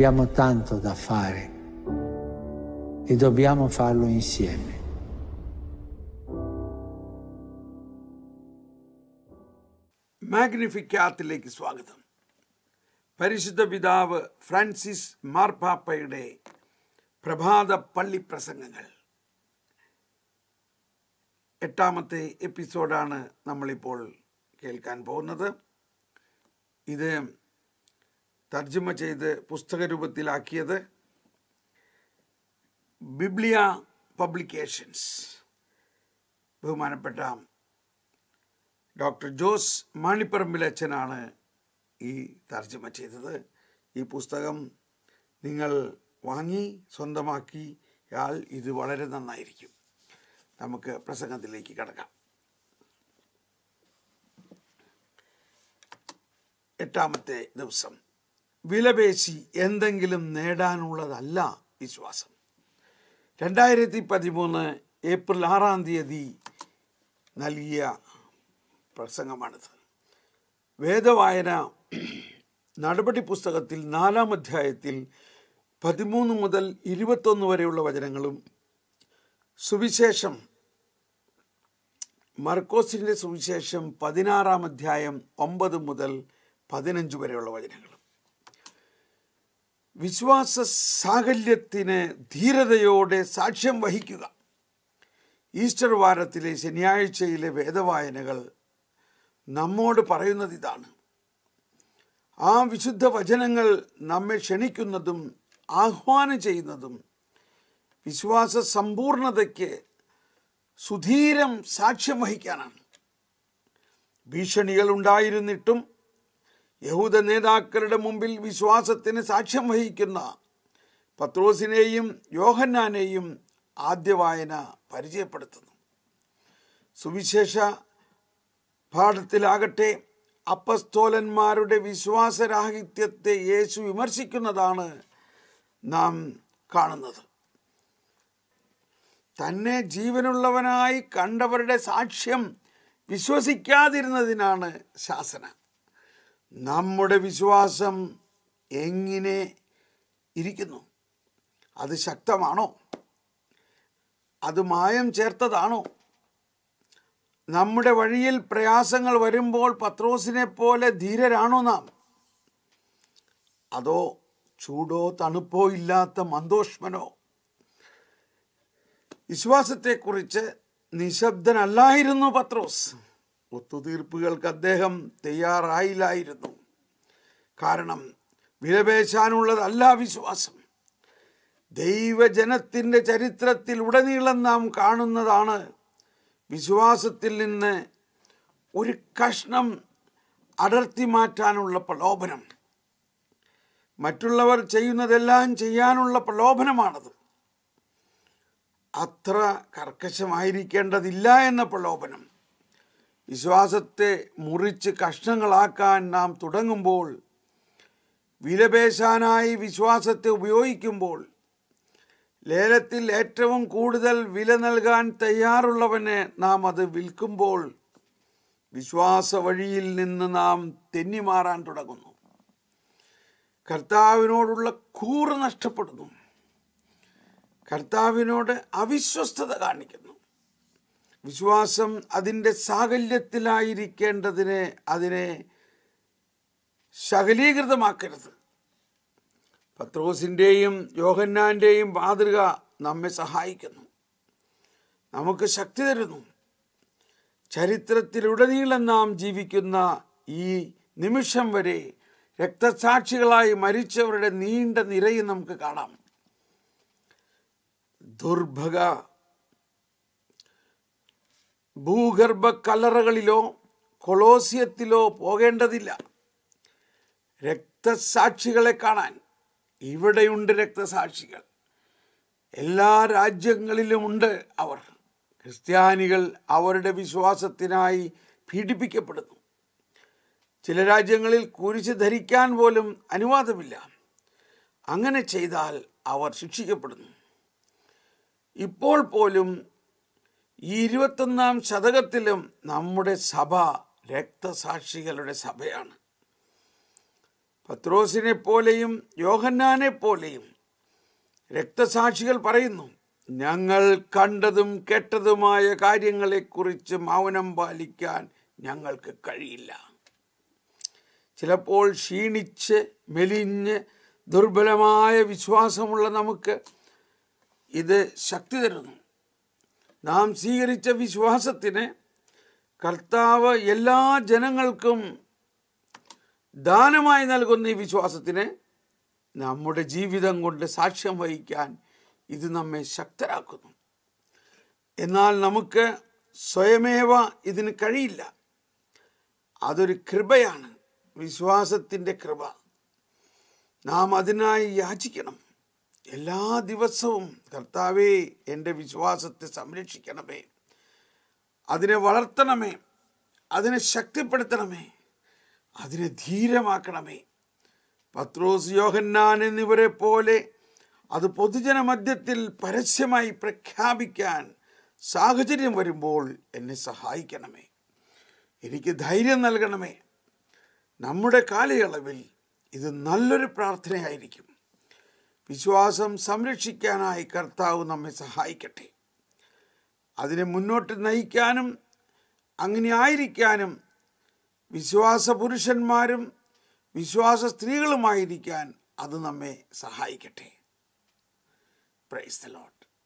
Abbiamo tanto da fare e dobbiamo farlo insieme. മാഗ്നിഫിക്കാത്തിലേക്ക് സ്വാഗതം പരിശുദ്ധ പിതാവ് ഫ്രാൻസിസ് മാർപ്പാപ്പയുടെ പ്രഭാത പള്ളി പ്രസംഗങ്ങൾ എട്ടാമത്തെ എപ്പിസോഡാണ് നമ്മളിപ്പോൾ കേൾക്കാൻ പോകുന്നത് ഇത് തർജ്ജമ ചെയ്ത് രൂപത്തിലാക്കിയത് ബിബ്ലിയ പബ്ലിക്കേഷൻസ് ബഹുമാനപ്പെട്ട ഡോക്ടർ ജോസ് അച്ഛനാണ് ഈ തർജ്ജമ ചെയ്തത് ഈ പുസ്തകം നിങ്ങൾ വാങ്ങി സ്വന്തമാക്കിയാൽ ഇത് വളരെ നന്നായിരിക്കും നമുക്ക് പ്രസംഗത്തിലേക്ക് കടക്കാം എട്ടാമത്തെ ദിവസം വിലപേശി എന്തെങ്കിലും നേടാനുള്ളതല്ല വിശ്വാസം രണ്ടായിരത്തി പതിമൂന്ന് ഏപ്രിൽ ആറാം തീയതി നൽകിയ പ്രസംഗമാണിത് വേദവായന നടപടി പുസ്തകത്തിൽ നാലാം അധ്യായത്തിൽ പതിമൂന്ന് മുതൽ ഇരുപത്തൊന്ന് വരെയുള്ള വചനങ്ങളും സുവിശേഷം മർക്കോസിൻ്റെ സുവിശേഷം പതിനാറാം അധ്യായം ഒമ്പത് മുതൽ പതിനഞ്ച് വരെയുള്ള വചനങ്ങളും വിശ്വാസ സാഹല്യത്തിന് ധീരതയോടെ സാക്ഷ്യം വഹിക്കുക ഈസ്റ്റർ വാരത്തിലെ ശനിയാഴ്ചയിലെ വേദവായനകൾ നമ്മോട് പറയുന്നത് ഇതാണ് ആ വിശുദ്ധ വചനങ്ങൾ നമ്മെ ക്ഷണിക്കുന്നതും ആഹ്വാനം ചെയ്യുന്നതും വിശ്വാസ സമ്പൂർണതയ്ക്ക് സുധീരം സാക്ഷ്യം വഹിക്കാനാണ് ഭീഷണികൾ ഉണ്ടായിരുന്നിട്ടും യഹൂദ നേതാക്കളുടെ മുമ്പിൽ വിശ്വാസത്തിന് സാക്ഷ്യം വഹിക്കുന്ന പത്രോസിനെയും യോഹന്നാനെയും ആദ്യ വായന പരിചയപ്പെടുത്തുന്നു സുവിശേഷ പാഠത്തിലാകട്ടെ അപ്പസ്തോലന്മാരുടെ വിശ്വാസരാഹിത്യത്തെ യേശു വിമർശിക്കുന്നതാണ് നാം കാണുന്നത് തന്നെ ജീവനുള്ളവനായി കണ്ടവരുടെ സാക്ഷ്യം വിശ്വസിക്കാതിരുന്നതിനാണ് ശാസനം നമ്മുടെ വിശ്വാസം എങ്ങനെ ഇരിക്കുന്നു അത് ശക്തമാണോ അത് മായം ചേർത്തതാണോ നമ്മുടെ വഴിയിൽ പ്രയാസങ്ങൾ വരുമ്പോൾ പത്രോസിനെ പോലെ ധീരരാണോ നാം അതോ ചൂടോ തണുപ്പോ ഇല്ലാത്ത മന്ദോഷ്മനോ വിശ്വാസത്തെക്കുറിച്ച് നിശബ്ദനല്ലായിരുന്നു പത്രോസ് ഒത്തുതീർപ്പുകൾക്ക് അദ്ദേഹം തയ്യാറായില്ലായിരുന്നു കാരണം വിലപേശാനുള്ളതല്ല വിശ്വാസം ദൈവജനത്തിൻ്റെ ചരിത്രത്തിൽ ഉടനീളം നാം കാണുന്നതാണ് വിശ്വാസത്തിൽ നിന്ന് ഒരു കഷ്ണം അടർത്തി മാറ്റാനുള്ള പ്രലോഭനം മറ്റുള്ളവർ ചെയ്യുന്നതെല്ലാം ചെയ്യാനുള്ള പ്രലോഭനമാണത് അത്ര കർക്കശമായിരിക്കേണ്ടതില്ല എന്ന പ്രലോഭനം വിശ്വാസത്തെ മുറിച്ച് കഷ്ണങ്ങളാക്കാൻ നാം തുടങ്ങുമ്പോൾ വിലപേശാനായി വിശ്വാസത്തെ ഉപയോഗിക്കുമ്പോൾ ലേലത്തിൽ ഏറ്റവും കൂടുതൽ വില നൽകാൻ തയ്യാറുള്ളവനെ നാം അത് വിൽക്കുമ്പോൾ വിശ്വാസ വഴിയിൽ നിന്ന് നാം തെന്നിമാറാൻ തുടങ്ങുന്നു കർത്താവിനോടുള്ള കൂറ് നഷ്ടപ്പെടുന്നു കർത്താവിനോട് അവിശ്വസ്തത കാണിക്കുന്നു വിശ്വാസം അതിൻ്റെ സാകല്യത്തിലായിരിക്കേണ്ടതിനെ അതിനെ ശകലീകൃതമാക്കരുത് പത്രോസിൻ്റെയും യോഹന്നാൻ്റെയും മാതൃക നമ്മെ സഹായിക്കുന്നു നമുക്ക് ശക്തി തരുന്നു ചരിത്രത്തിലുടനീളം നാം ജീവിക്കുന്ന ഈ നിമിഷം വരെ രക്തസാക്ഷികളായി മരിച്ചവരുടെ നീണ്ട നിരയും നമുക്ക് കാണാം ദുർഭഗ ഭൂഗർഭ കലറകളിലോ കൊളോസിയത്തിലോ പോകേണ്ടതില്ല രക്തസാക്ഷികളെ കാണാൻ ഇവിടെയുണ്ട് രക്തസാക്ഷികൾ എല്ലാ രാജ്യങ്ങളിലുമുണ്ട് അവർ ക്രിസ്ത്യാനികൾ അവരുടെ വിശ്വാസത്തിനായി പീഡിപ്പിക്കപ്പെടുന്നു ചില രാജ്യങ്ങളിൽ കുരിശ് ധരിക്കാൻ പോലും അനുവാദമില്ല അങ്ങനെ ചെയ്താൽ അവർ ശിക്ഷിക്കപ്പെടുന്നു ഇപ്പോൾ പോലും ഈ ഇരുപത്തൊന്നാം ശതകത്തിലും നമ്മുടെ സഭ രക്തസാക്ഷികളുടെ സഭയാണ് പത്രോസിനെ പോലെയും യോഹന്നാനെ പോലെയും രക്തസാക്ഷികൾ പറയുന്നു ഞങ്ങൾ കണ്ടതും കേട്ടതുമായ കാര്യങ്ങളെക്കുറിച്ച് മൗനം പാലിക്കാൻ ഞങ്ങൾക്ക് കഴിയില്ല ചിലപ്പോൾ ക്ഷീണിച്ച് മെലിഞ്ഞ് ദുർബലമായ വിശ്വാസമുള്ള നമുക്ക് ഇത് ശക്തി തരുന്നു നാം സ്വീകരിച്ച വിശ്വാസത്തിന് കർത്താവ് എല്ലാ ജനങ്ങൾക്കും ദാനമായി നൽകുന്ന ഈ വിശ്വാസത്തിന് നമ്മുടെ ജീവിതം കൊണ്ട് സാക്ഷ്യം വഹിക്കാൻ ഇത് നമ്മെ ശക്തരാക്കുന്നു എന്നാൽ നമുക്ക് സ്വയമേവ ഇതിന് കഴിയില്ല അതൊരു കൃപയാണ് വിശ്വാസത്തിൻ്റെ കൃപ നാം അതിനായി യാചിക്കണം എല്ലാ ദിവസവും കർത്താവേ എൻ്റെ വിശ്വാസത്തെ സംരക്ഷിക്കണമേ അതിനെ വളർത്തണമേ അതിനെ ശക്തിപ്പെടുത്തണമേ അതിനെ ധീരമാക്കണമേ പത്രോസ് യോഹന്നാൻ എന്നിവരെ പോലെ അത് പൊതുജന മധ്യത്തിൽ പരസ്യമായി പ്രഖ്യാപിക്കാൻ സാഹചര്യം വരുമ്പോൾ എന്നെ സഹായിക്കണമേ എനിക്ക് ധൈര്യം നൽകണമേ നമ്മുടെ കാലയളവിൽ ഇത് നല്ലൊരു പ്രാർത്ഥനയായിരിക്കും വിശ്വാസം സംരക്ഷിക്കാനായി കർത്താവ് നമ്മെ സഹായിക്കട്ടെ അതിനെ മുന്നോട്ട് നയിക്കാനും അങ്ങനെ ആയിരിക്കാനും വിശ്വാസ പുരുഷന്മാരും വിശ്വാസ സ്ത്രീകളുമായിരിക്കാൻ അത് നമ്മെ സഹായിക്കട്ടെ പ്രൈസ് ദ ലോട്ട്